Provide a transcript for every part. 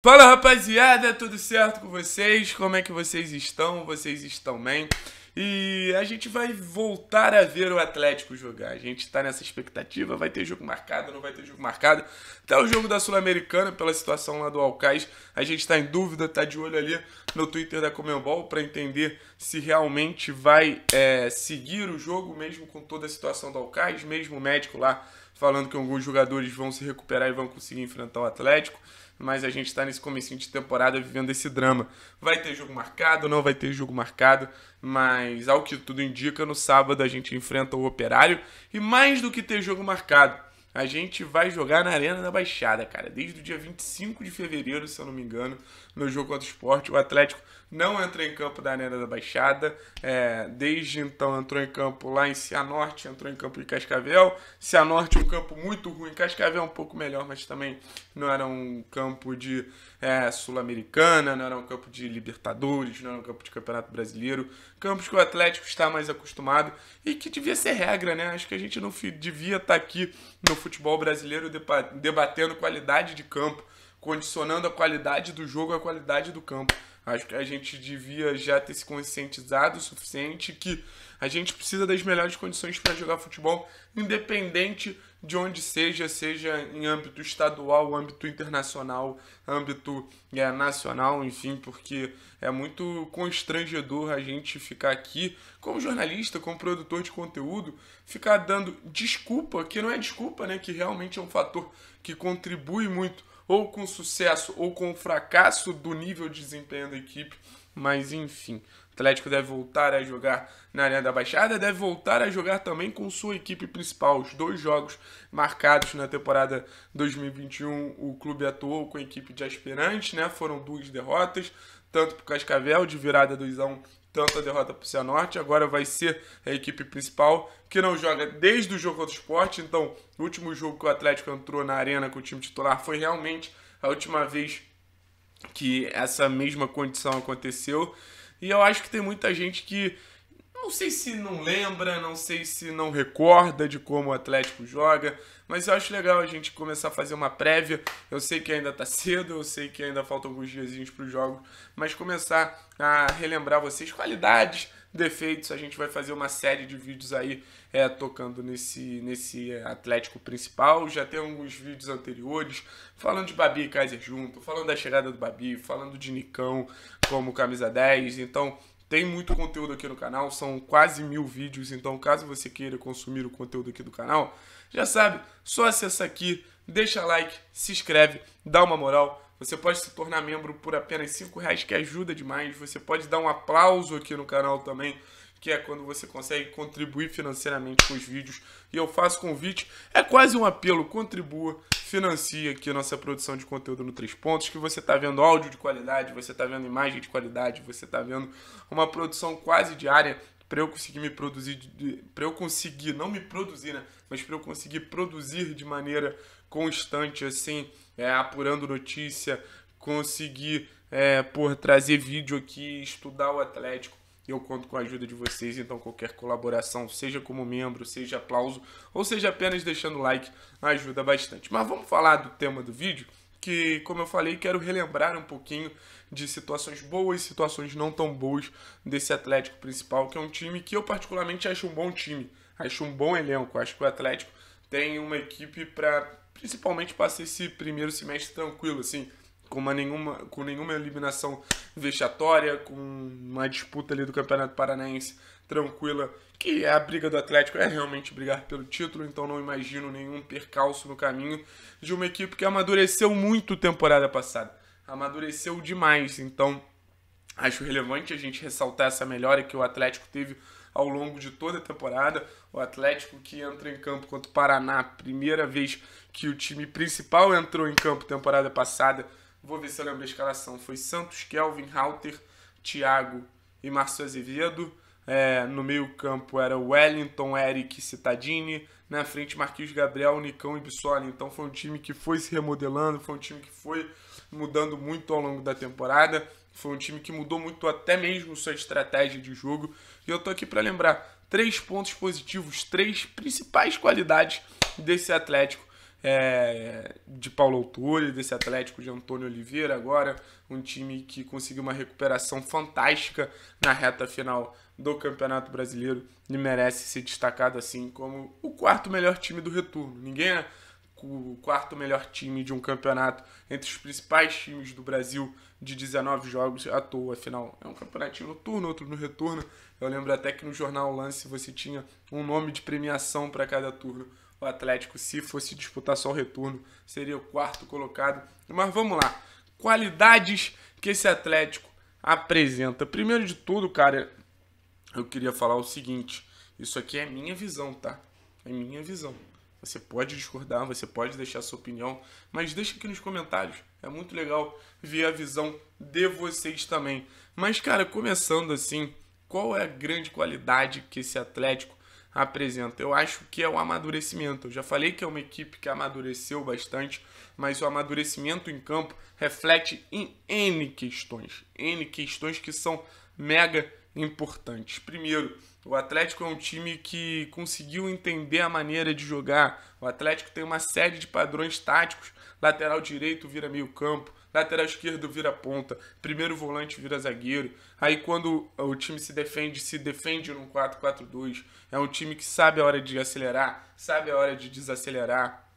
Fala rapaziada, tudo certo com vocês? Como é que vocês estão? Vocês estão bem? E a gente vai voltar a ver o Atlético jogar. A gente tá nessa expectativa, vai ter jogo marcado, não vai ter jogo marcado. Até tá o jogo da Sul-Americana, pela situação lá do Alcais, a gente tá em dúvida, tá de olho ali no Twitter da Comembol para entender se realmente vai é, seguir o jogo, mesmo com toda a situação do Alcais, mesmo o médico lá falando que alguns jogadores vão se recuperar e vão conseguir enfrentar o Atlético mas a gente está nesse comecinho de temporada vivendo esse drama. Vai ter jogo marcado, não vai ter jogo marcado, mas ao que tudo indica, no sábado a gente enfrenta o Operário e mais do que ter jogo marcado, a gente vai jogar na Arena da Baixada, cara. Desde o dia 25 de fevereiro, se eu não me engano, no jogo contra o esporte, o Atlético não entra em campo da Arena da Baixada. É, desde então entrou em campo lá em Cianorte, entrou em campo em Cascavel. Cianorte é um campo muito ruim, Cascavel é um pouco melhor, mas também não era um campo de é, Sul-Americana, não era um campo de Libertadores, não era um campo de Campeonato Brasileiro. Campos que o Atlético está mais acostumado e que devia ser regra, né? Acho que a gente não devia estar tá aqui no futebol brasileiro debatendo qualidade de campo condicionando a qualidade do jogo à qualidade do campo. Acho que a gente devia já ter se conscientizado o suficiente que a gente precisa das melhores condições para jogar futebol, independente de onde seja, seja em âmbito estadual, âmbito internacional, âmbito é, nacional, enfim, porque é muito constrangedor a gente ficar aqui, como jornalista, como produtor de conteúdo, ficar dando desculpa, que não é desculpa, né, que realmente é um fator que contribui muito ou com sucesso ou com fracasso do nível de desempenho da equipe, mas enfim. O Atlético deve voltar a jogar na Arena da Baixada, deve voltar a jogar também com sua equipe principal. Os dois jogos marcados na temporada 2021, o clube atuou com a equipe de aspirantes, né? Foram duas derrotas, tanto para o Cascavel de virada 2 a 1 tanto a derrota para o Cianorte. Agora vai ser a equipe principal, que não joga desde o jogo contra o esporte. Então, o último jogo que o Atlético entrou na arena com o time titular foi realmente a última vez que essa mesma condição aconteceu. E eu acho que tem muita gente que não sei se não lembra, não sei se não recorda de como o Atlético joga, mas eu acho legal a gente começar a fazer uma prévia. Eu sei que ainda está cedo, eu sei que ainda faltam alguns diazinhos para os jogos, mas começar a relembrar vocês qualidades, defeitos. A gente vai fazer uma série de vídeos aí é, tocando nesse, nesse Atlético principal. Já tem alguns vídeos anteriores falando de Babi e Kaiser junto, falando da chegada do Babi, falando de Nicão como camisa 10. Então tem muito conteúdo aqui no canal, são quase mil vídeos, então caso você queira consumir o conteúdo aqui do canal, já sabe, só acessa aqui, deixa like, se inscreve, dá uma moral. Você pode se tornar membro por apenas 5 reais, que ajuda demais. Você pode dar um aplauso aqui no canal também que é quando você consegue contribuir financeiramente com os vídeos. E eu faço convite, é quase um apelo, contribua, financia aqui a nossa produção de conteúdo no Três Pontos, que você está vendo áudio de qualidade, você está vendo imagem de qualidade, você está vendo uma produção quase diária para eu conseguir me produzir, para eu conseguir não me produzir, né, mas para eu conseguir produzir de maneira constante, assim, é, apurando notícia, conseguir é, por trazer vídeo aqui, estudar o Atlético, eu conto com a ajuda de vocês, então qualquer colaboração, seja como membro, seja aplauso, ou seja apenas deixando like, ajuda bastante. Mas vamos falar do tema do vídeo, que, como eu falei, quero relembrar um pouquinho de situações boas e situações não tão boas desse Atlético principal, que é um time que eu particularmente acho um bom time, acho um bom elenco, acho que o Atlético tem uma equipe para principalmente passar esse primeiro semestre tranquilo, assim, com, uma nenhuma, com nenhuma eliminação vexatória, com uma disputa ali do Campeonato Paranaense tranquila, que é a briga do Atlético é realmente brigar pelo título, então não imagino nenhum percalço no caminho de uma equipe que amadureceu muito temporada passada. Amadureceu demais, então acho relevante a gente ressaltar essa melhora que o Atlético teve ao longo de toda a temporada. O Atlético que entra em campo contra o Paraná, primeira vez que o time principal entrou em campo temporada passada, Vou ver se eu lembro a escalação. Foi Santos, Kelvin, Halter, Thiago e Márcio Azevedo. É, no meio-campo era Wellington, Eric, Citadini. Na frente, Marquinhos Gabriel, Nicão e Bissoli. Então foi um time que foi se remodelando, foi um time que foi mudando muito ao longo da temporada. Foi um time que mudou muito até mesmo sua estratégia de jogo. E eu tô aqui para lembrar três pontos positivos, três principais qualidades desse Atlético é, de Paulo Autori, desse Atlético de Antônio Oliveira agora, um time que conseguiu uma recuperação fantástica na reta final do Campeonato Brasileiro e merece ser destacado assim como o quarto melhor time do retorno. Ninguém é o quarto melhor time de um campeonato entre os principais times do Brasil de 19 jogos à toa, afinal é um campeonatinho noturno, outro no retorno. Eu lembro até que no jornal Lance você tinha um nome de premiação para cada turno. O Atlético, se fosse disputar só o retorno, seria o quarto colocado. Mas vamos lá. Qualidades que esse Atlético apresenta. Primeiro de tudo, cara, eu queria falar o seguinte. Isso aqui é minha visão, tá? É minha visão. Você pode discordar, você pode deixar sua opinião, mas deixa aqui nos comentários. É muito legal ver a visão de vocês também. Mas, cara, começando assim, qual é a grande qualidade que esse Atlético apresenta. Eu acho que é o amadurecimento. Eu já falei que é uma equipe que amadureceu bastante, mas o amadurecimento em campo reflete em N questões. N questões que são mega importantes. Primeiro, o Atlético é um time que conseguiu entender a maneira de jogar. O Atlético tem uma série de padrões táticos. Lateral direito vira meio campo, lateral esquerdo vira ponta, primeiro volante vira zagueiro. Aí quando o time se defende, se defende num 4-4-2. É um time que sabe a hora de acelerar, sabe a hora de desacelerar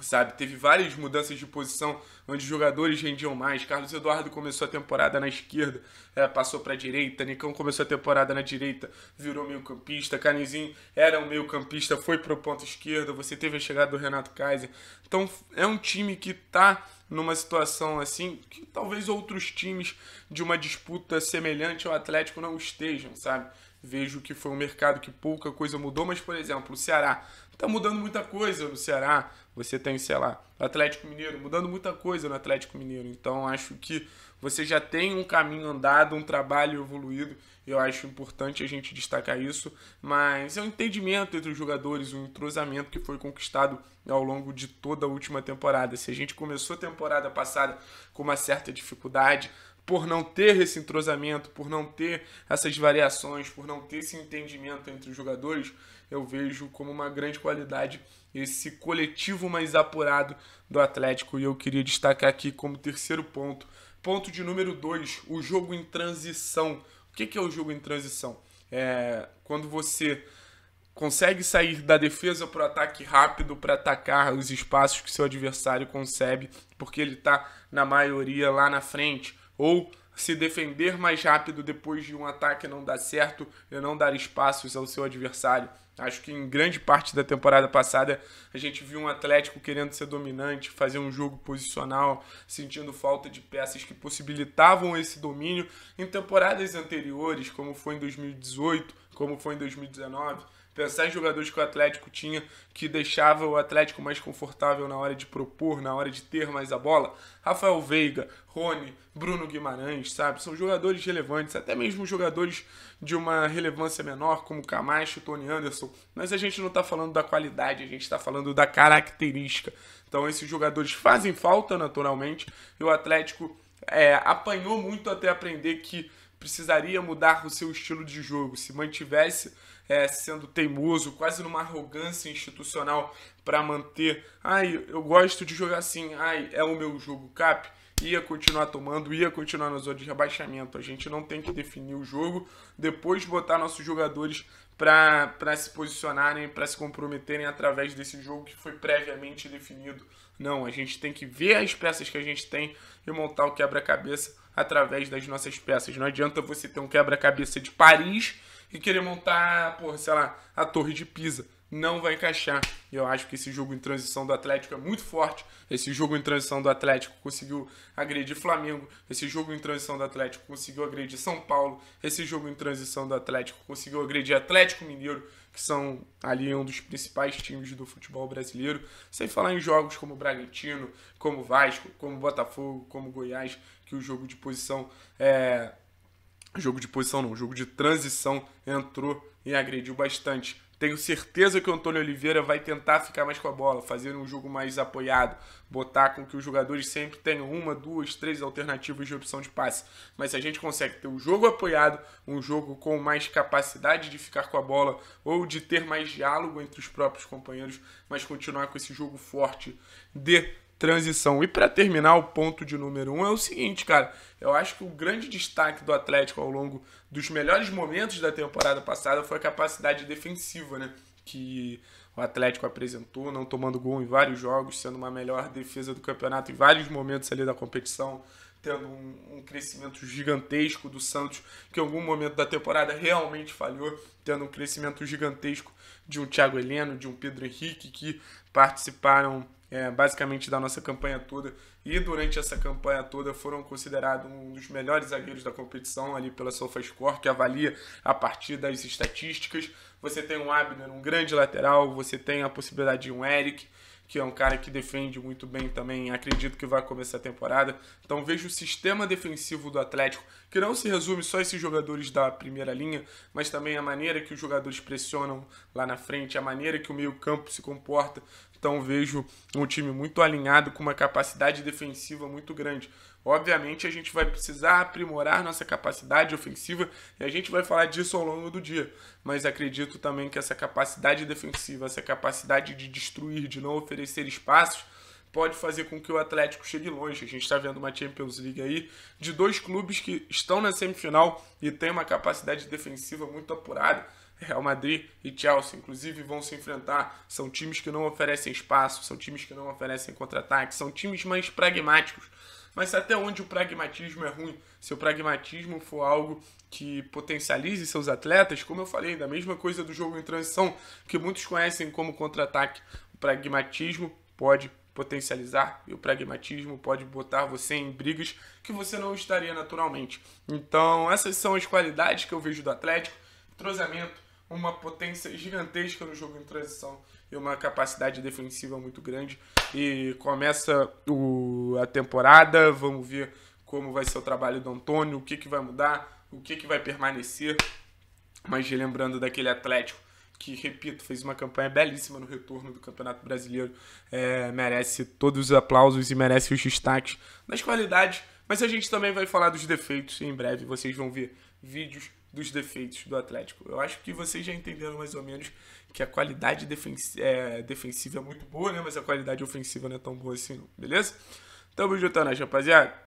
sabe? Teve várias mudanças de posição onde jogadores rendiam mais. Carlos Eduardo começou a temporada na esquerda, é, passou para a direita. Nicão começou a temporada na direita, virou meio-campista. Canizinho era um meio-campista, foi para o ponto esquerdo. Você teve a chegada do Renato Kaiser. Então é um time que está numa situação assim que talvez outros times de uma disputa semelhante ao Atlético não estejam, sabe? Vejo que foi um mercado que pouca coisa mudou, mas por exemplo, o Ceará tá mudando muita coisa no Ceará. Você tem, sei lá, Atlético Mineiro, mudando muita coisa no Atlético Mineiro. Então acho que você já tem um caminho andado, um trabalho evoluído. Eu acho importante a gente destacar isso, mas é um entendimento entre os jogadores, um entrosamento que foi conquistado ao longo de toda a última temporada. Se a gente começou a temporada passada com uma certa dificuldade, por não ter esse entrosamento, por não ter essas variações, por não ter esse entendimento entre os jogadores, eu vejo como uma grande qualidade esse coletivo mais apurado do Atlético. E eu queria destacar aqui como terceiro ponto. Ponto de número dois o jogo em transição. O que é o jogo em transição? É quando você consegue sair da defesa para o ataque rápido para atacar os espaços que seu adversário concebe, porque ele está na maioria lá na frente ou se defender mais rápido depois de um ataque não dar certo e não dar espaços ao seu adversário. Acho que em grande parte da temporada passada a gente viu um Atlético querendo ser dominante, fazer um jogo posicional, sentindo falta de peças que possibilitavam esse domínio. Em temporadas anteriores, como foi em 2018, como foi em 2019, Pensar em jogadores que o Atlético tinha que deixava o Atlético mais confortável na hora de propor, na hora de ter mais a bola. Rafael Veiga, Rony, Bruno Guimarães, sabe? São jogadores relevantes, até mesmo jogadores de uma relevância menor, como Camacho, Tony Anderson. Mas a gente não está falando da qualidade, a gente está falando da característica. Então esses jogadores fazem falta naturalmente e o Atlético é, apanhou muito até aprender que precisaria mudar o seu estilo de jogo, se mantivesse é, sendo teimoso, quase numa arrogância institucional para manter, ai, eu gosto de jogar assim, ai, é o meu jogo cap, ia continuar tomando, ia continuar na zona de rebaixamento. A gente não tem que definir o jogo, depois botar nossos jogadores para se posicionarem, para se comprometerem através desse jogo que foi previamente definido. Não, a gente tem que ver as peças que a gente tem e montar o quebra-cabeça através das nossas peças. Não adianta você ter um quebra-cabeça de Paris e querer montar, por, sei lá, a Torre de Pisa. Não vai encaixar. E Eu acho que esse jogo em transição do Atlético é muito forte. Esse jogo em transição do Atlético conseguiu agredir Flamengo. Esse jogo em transição do Atlético conseguiu agredir São Paulo. Esse jogo em transição do Atlético conseguiu agredir Atlético Mineiro, que são ali um dos principais times do futebol brasileiro. Sem falar em jogos como Bragantino, como Vasco, como Botafogo, como Goiás, que o jogo de posição é, jogo de posição não, jogo de transição entrou e agrediu bastante. Tenho certeza que o Antônio Oliveira vai tentar ficar mais com a bola, fazer um jogo mais apoiado, botar com que os jogadores sempre tenham uma, duas, três alternativas de opção de passe. Mas se a gente consegue ter um jogo apoiado, um jogo com mais capacidade de ficar com a bola ou de ter mais diálogo entre os próprios companheiros, mas continuar com esse jogo forte de transição. E para terminar, o ponto de número um é o seguinte, cara. Eu acho que o grande destaque do Atlético ao longo dos melhores momentos da temporada passada foi a capacidade defensiva, né? Que o Atlético apresentou, não tomando gol em vários jogos, sendo uma melhor defesa do campeonato em vários momentos ali da competição, tendo um, um crescimento gigantesco do Santos, que em algum momento da temporada realmente falhou, tendo um crescimento gigantesco de um Thiago Heleno, de um Pedro Henrique, que participaram é, basicamente da nossa campanha toda. E durante essa campanha toda foram considerados um dos melhores zagueiros da competição ali pela SofaScore, que avalia a partir das estatísticas. Você tem um Abner, um grande lateral, você tem a possibilidade de um Eric, que é um cara que defende muito bem também, acredito que vai começar a temporada. Então vejo o sistema defensivo do Atlético, que não se resume só a esses jogadores da primeira linha, mas também a maneira que os jogadores pressionam lá na frente, a maneira que o meio-campo se comporta. Então vejo um time muito alinhado, com uma capacidade defensiva muito grande. Obviamente, a gente vai precisar aprimorar nossa capacidade ofensiva e a gente vai falar disso ao longo do dia. Mas acredito também que essa capacidade defensiva, essa capacidade de destruir, de não oferecer espaços, pode fazer com que o Atlético chegue longe. A gente está vendo uma Champions League aí de dois clubes que estão na semifinal e têm uma capacidade defensiva muito apurada. Real Madrid e Chelsea, inclusive, vão se enfrentar. São times que não oferecem espaço, são times que não oferecem contra-ataque, são times mais pragmáticos. Mas até onde o pragmatismo é ruim? Se o pragmatismo for algo que potencialize seus atletas, como eu falei, da mesma coisa do jogo em transição, que muitos conhecem como contra-ataque, o pragmatismo pode potencializar e o pragmatismo pode botar você em brigas que você não estaria naturalmente. Então, essas são as qualidades que eu vejo do Atlético: entrosamento, uma potência gigantesca no jogo em transição e uma capacidade defensiva muito grande. E começa o, a temporada, vamos ver como vai ser o trabalho do Antônio, o que, que vai mudar, o que, que vai permanecer. Mas lembrando daquele Atlético que, repito, fez uma campanha belíssima no retorno do Campeonato Brasileiro, é, merece todos os aplausos e merece os destaques nas qualidades, mas a gente também vai falar dos defeitos e em breve vocês vão ver vídeos dos defeitos do Atlético. Eu acho que vocês já entenderam mais ou menos que a qualidade defensiva é, defensiva é muito boa, né? Mas a qualidade ofensiva não é tão boa assim, não. beleza? Tamo juntando, é rapaziada.